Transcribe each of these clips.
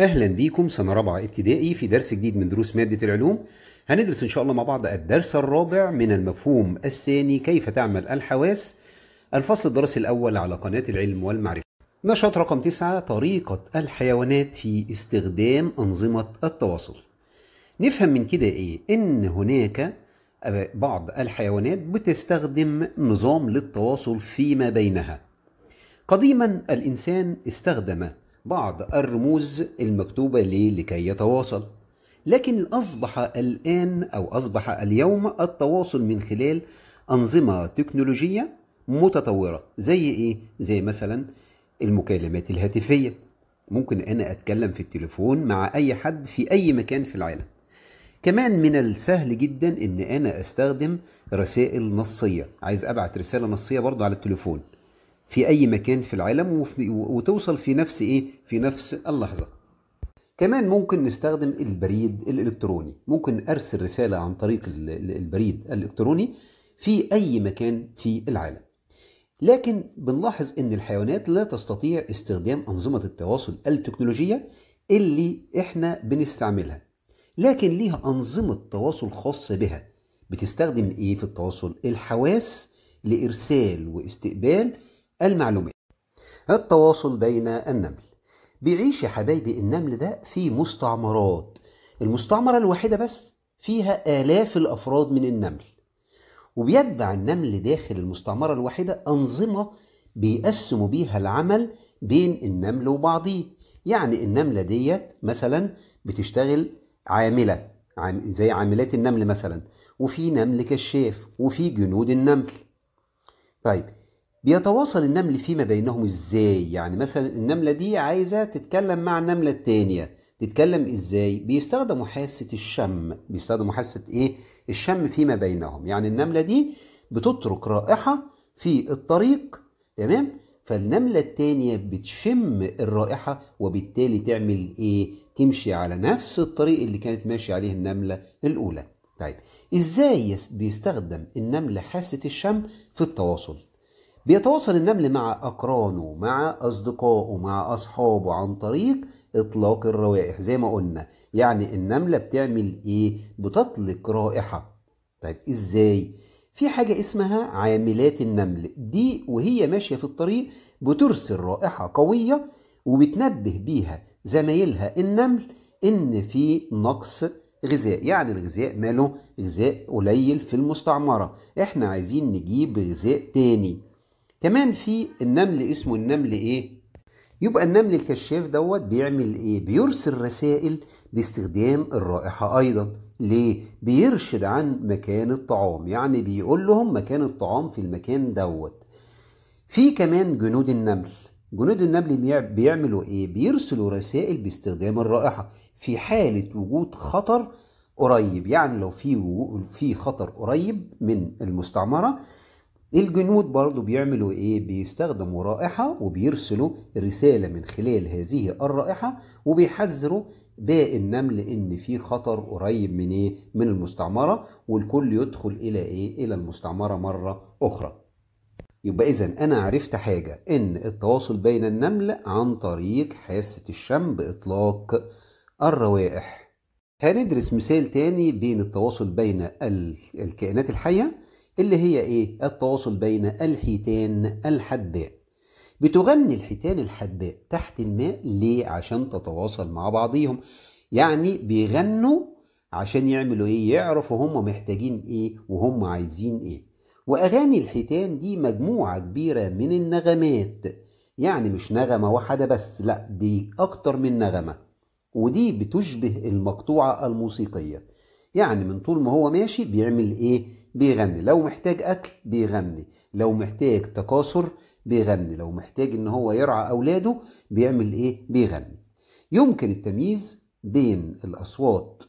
اهلا بيكم سنه رابعه ابتدائي في درس جديد من دروس ماده العلوم هندرس ان شاء الله مع بعض الدرس الرابع من المفهوم الثاني كيف تعمل الحواس الفصل الدراسي الاول على قناه العلم والمعرفه نشاط رقم تسعه طريقه الحيوانات في استخدام انظمه التواصل نفهم من كده ايه ان هناك آه، بعض الحيوانات بتستخدم نظام للتواصل فيما بينها قديما الانسان استخدم بعض الرموز المكتوبة ليه لكي يتواصل لكن أصبح الآن أو أصبح اليوم التواصل من خلال أنظمة تكنولوجية متطورة زي إيه؟ زي مثلا المكالمات الهاتفية ممكن أنا أتكلم في التليفون مع أي حد في أي مكان في العالم كمان من السهل جدا ان انا استخدم رسائل نصيه عايز ابعت رساله نصيه برضو على التليفون في أي مكان في العالم وتوصل في نفس إيه؟ في نفس اللحظة كمان ممكن نستخدم البريد الإلكتروني ممكن أرسل رسالة عن طريق البريد الإلكتروني في أي مكان في العالم لكن بنلاحظ أن الحيوانات لا تستطيع استخدام أنظمة التواصل التكنولوجية اللي إحنا بنستعملها لكن ليها أنظمة تواصل خاصة بها بتستخدم إيه في التواصل الحواس لإرسال واستقبال المعلومات التواصل بين النمل بيعيش يا حبايبي النمل ده في مستعمرات المستعمرة الواحدة بس فيها آلاف الأفراد من النمل وبيتبع النمل داخل المستعمرة الواحدة أنظمة بيقسموا بيها العمل بين النمل وبعضيه يعني النملة ديت مثلا بتشتغل عاملة زي عاملات النمل مثلا وفي نمل كشاف وفي جنود النمل طيب بيتواصل النمل فيما بينهم ازاي يعني مثلا النملة دي عايزة تتكلم مع النملة التانية تتكلم ازاي بيستخدموا حاسة الشم بيستخدموا حاسة ايه الشم فيما بينهم يعني النملة دي بتترك رائحة في الطريق تمام فالنملة التانية بتشم الرائحة وبالتالي تعمل ايه تمشي على نفس الطريق اللي كانت ماشية عليه النملة الاولى طيب ازاي بيستخدم النملة حاسة الشم في التواصل بيتواصل النمل مع أقرانه مع أصدقائه مع أصحابه عن طريق إطلاق الروائح زي ما قلنا يعني النملة بتعمل إيه؟ بتطلق رائحة طيب إزاي؟ في حاجة اسمها عاملات النمل دي وهي ماشية في الطريق بترسل رائحة قوية وبتنبه بيها زمايلها النمل إن في نقص غذاء يعني الغذاء ماله غذاء قليل في المستعمرة احنا عايزين نجيب غذاء تاني كمان في النمل اسمه النمل ايه يبقى النمل الكشاف دوت بيعمل ايه بيرسل رسائل باستخدام الرائحه ايضا ليه بيرشد عن مكان الطعام يعني بيقول لهم مكان الطعام في المكان دوت في كمان جنود النمل جنود النمل بيعملوا ايه بيرسلوا رسائل باستخدام الرائحه في حاله وجود خطر قريب يعني لو في في خطر قريب من المستعمره الجنود برضو بيعملوا ايه بيستخدموا رائحة وبيرسلوا رسالة من خلال هذه الرائحة وبيحذروا باقي النمل ان في خطر قريب من ايه من المستعمرة والكل يدخل الى ايه الى المستعمرة مرة اخرى يبقى اذا انا عرفت حاجة ان التواصل بين النمل عن طريق حاسة الشم باطلاق الروائح هندرس مثال تاني بين التواصل بين الكائنات الحية اللي هي ايه التواصل بين الحيتان الحداء بتغني الحيتان الحداء تحت الماء ليه عشان تتواصل مع بعضيهم يعني بيغنوا عشان يعملوا ايه يعرفوا هم محتاجين ايه وهم عايزين ايه واغاني الحيتان دي مجموعه كبيره من النغمات يعني مش نغمه واحده بس لا دي اكتر من نغمه ودي بتشبه المقطوعه الموسيقيه يعني من طول ما هو ماشي بيعمل ايه بيغني لو محتاج اكل بيغني لو محتاج تكاثر بيغني لو محتاج ان هو يرعى اولاده بيعمل ايه بيغني يمكن التمييز بين الاصوات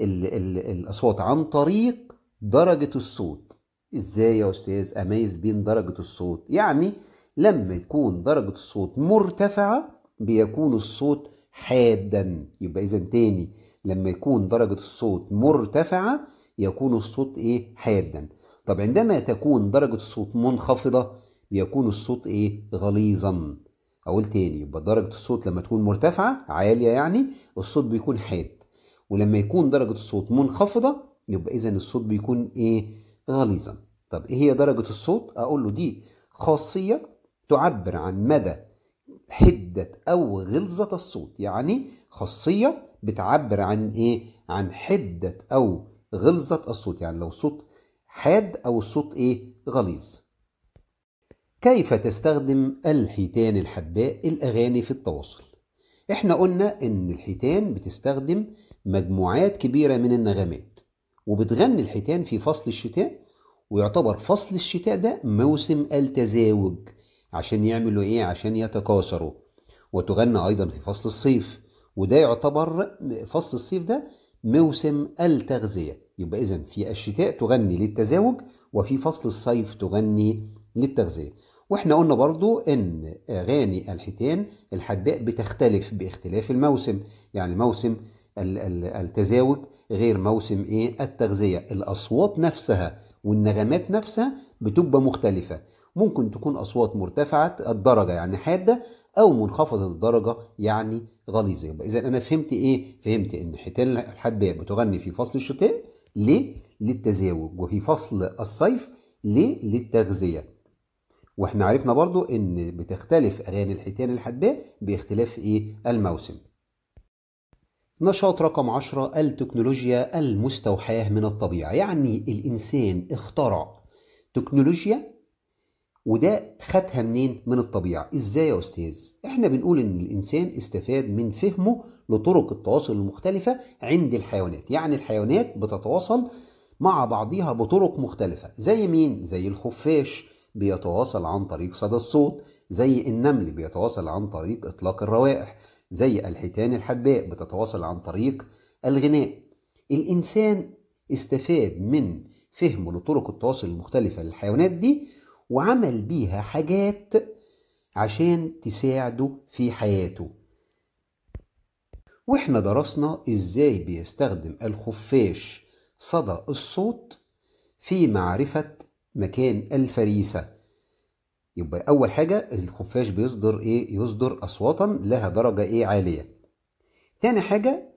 ال ال الاصوات عن طريق درجه الصوت ازاي يا استاذ اميز بين درجه الصوت يعني لما يكون درجه الصوت مرتفعه بيكون الصوت حادا يبقى اذا تاني لما يكون درجه الصوت مرتفعه يكون الصوت ايه حادا طب عندما تكون درجة الصوت منخفضة بيكون الصوت ايه غليظا اقول تاني يبقى درجة الصوت لما تكون مرتفعة عالية يعني الصوت بيكون حاد ولما يكون درجة الصوت منخفضة يبقى اذا الصوت بيكون ايه غليظا طب ايه هي درجة الصوت اقول له دي خاصية تعبر عن مدى حدة أو غلظة الصوت يعني خاصية بتعبر عن إيه؟ عن حدة أو غلظة الصوت يعني لو صوت حاد أو الصوت إيه غليظ كيف تستخدم الحيتان الحدباء الأغاني في التواصل إحنا قلنا إن الحيتان بتستخدم مجموعات كبيرة من النغمات وبتغني الحيتان في فصل الشتاء ويعتبر فصل الشتاء ده موسم التزاوج عشان يعملوا ايه عشان يتكاثروا وتغنى ايضا في فصل الصيف وده يعتبر فصل الصيف ده موسم التغذية يبقى إذا في الشتاء تغني للتزاوج وفي فصل الصيف تغني للتغذية واحنا قلنا برضو ان اغاني الحيتان الحداء بتختلف باختلاف الموسم يعني موسم التزاوج غير موسم ايه التغذيه الاصوات نفسها والنغمات نفسها بتبقى مختلفه ممكن تكون اصوات مرتفعه الدرجه يعني حاده او منخفضه الدرجه يعني غليظه يبقى اذا انا فهمت ايه فهمت ان حيتان الحداد بتغني في فصل الشتاء ليه للتزاوج وفي فصل الصيف ليه للتغذيه واحنا عرفنا برضو ان بتختلف اغاني الحيتان الحداء باختلاف ايه الموسم نشاط رقم عشرة التكنولوجيا المستوحاة من الطبيعة يعني الإنسان اخترع تكنولوجيا وده خدها منين من الطبيعه ازاي يا استاذ احنا بنقول ان الانسان استفاد من فهمه لطرق التواصل المختلفه عند الحيوانات يعني الحيوانات بتتواصل مع بعضيها بطرق مختلفه زي مين زي الخفاش بيتواصل عن طريق صدى الصوت زي النمل بيتواصل عن طريق اطلاق الروائح زي الحيتان الحدباء بتتواصل عن طريق الغناء الانسان استفاد من فهمه لطرق التواصل المختلفه للحيوانات دي وعمل بيها حاجات عشان تساعده في حياته واحنا درسنا ازاي بيستخدم الخفاش صدى الصوت في معرفة مكان الفريسة يبقى أول حاجة الخفاش بيصدر إيه؟ يصدر أصواتا لها درجة إيه عالية. تاني حاجة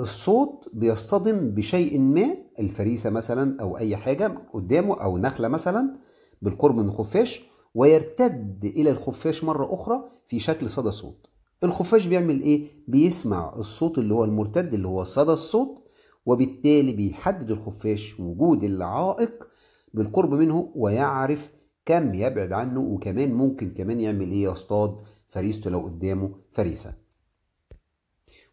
الصوت بيصطدم بشيء ما الفريسة مثلا أو أي حاجة قدامه أو نخلة مثلا بالقرب من الخفاش ويرتد إلى الخفاش مرة أخرى في شكل صدى صوت الخفاش بيعمل إيه؟ بيسمع الصوت اللي هو المرتد اللي هو صدى الصوت وبالتالي بيحدد الخفاش وجود العائق بالقرب منه ويعرف كم يبعد عنه وكمان ممكن كمان يعمل ايه يصطاد فريسته لو قدامه فريسه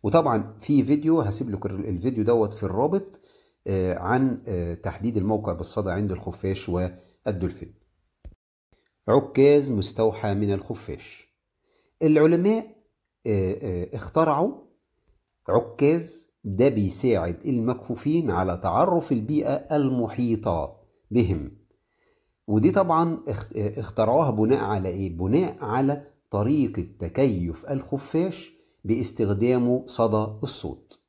وطبعا في فيديو هسيب لكم الفيديو دوت في الرابط آه، عن آه، تحديد الموقع بالصدى عند الخفاش و الدولفين عكاز مستوحى من الخفاش العلماء آه، آه، اخترعوا عكاز ده بيساعد المكفوفين على تعرف البيئة المحيطة بهم ودي طبعا آه، اخترعوها بناء على ايه؟ بناء على طريقة تكيف الخفاش باستخدامه صدى الصوت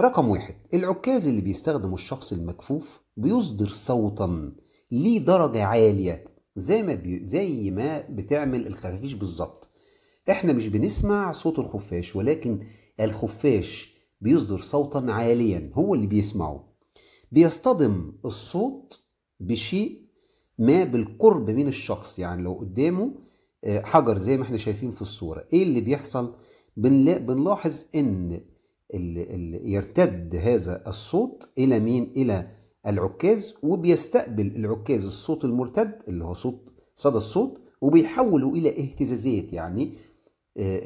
رقم واحد العكاز اللي بيستخدمه الشخص المكفوف بيصدر صوتا ليه درجة عالية زي ما بي... زي ما بتعمل الخفافيش بالظبط احنا مش بنسمع صوت الخفاش ولكن الخفاش بيصدر صوتا عاليا هو اللي بيسمعه بيصطدم الصوت بشيء ما بالقرب من الشخص يعني لو قدامه آه، حجر زي ما احنا شايفين في الصورة ايه اللي بيحصل بنلا... بنلاحظ ان ال... ال... يرتد هذا الصوت الى مين الى العكاز وبيستقبل العكاز الصوت المرتد اللي هو صوت صدى الصوت وبيحوله الى اهتزازات يعني آه،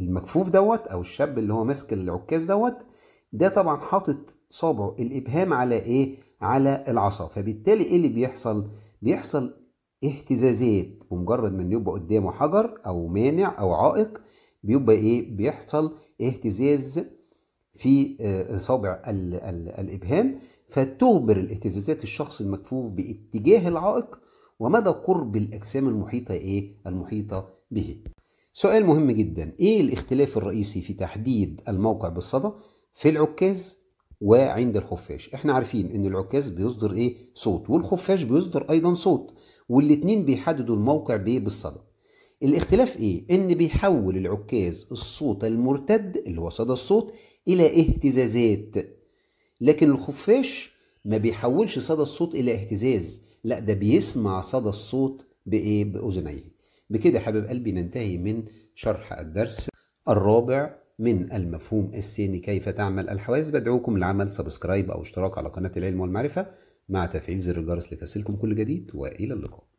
المكفوف دوت او الشاب اللي هو ماسك العكاز دوت ده طبعا حاطط صابع الابهام على ايه على العصا فبالتالي ايه اللي بيحصل بيحصل اهتزازات بمجرد ما يبقى قدامه حجر او مانع او عائق بيبقى ايه بيحصل اهتزاز في آه، صابع الابهام فتخبر الاهتزازات الشخص المكفوف باتجاه العائق ومدى قرب الأجسام المحيطة إيه؟ المحيطة به سؤال مهم جدا إيه الاختلاف الرئيسي في تحديد الموقع بالصدى في العكاز وعند الخفاش احنا عارفين ان العكاز بيصدر ايه صوت والخفاش بيصدر ايضا صوت والاتنين بيحددوا الموقع بايه بالصدى الاختلاف ايه ان بيحول العكاز الصوت المرتد اللي هو صدى الصوت الى اهتزازات لكن الخفاش ما بيحولش صدى الصوت الى اهتزاز لا ده بيسمع صدى الصوت بايه باذنيه بكده حبيب قلبي ننتهي من شرح الدرس الرابع من المفهوم الثاني كيف تعمل الحواس بدعوكم لعمل سبسكرايب او اشتراك على قناه العلم والمعرفه مع تفعيل زر الجرس لتصلكم كل جديد والى اللقاء